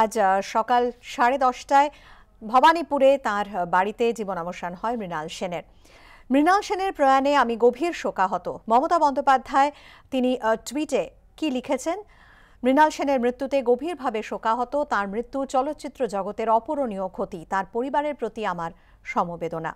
আজ সকাল সাড়ে দশটায় ভবানীপুরে তার বাড়িতে অবসান হয় মৃণাল সেনের মৃণাল সেনের প্রয়াণে আমি গভীর শোকাহত মমতা বন্দ্যোপাধ্যায় তিনি টুইটে কি লিখেছেন মৃণাল সেনের মৃত্যুতে গভীরভাবে শোকাহত তার মৃত্যু চলচ্চিত্র জগতের অপূরণীয় ক্ষতি তার পরিবারের প্রতি আমার সমবেদনা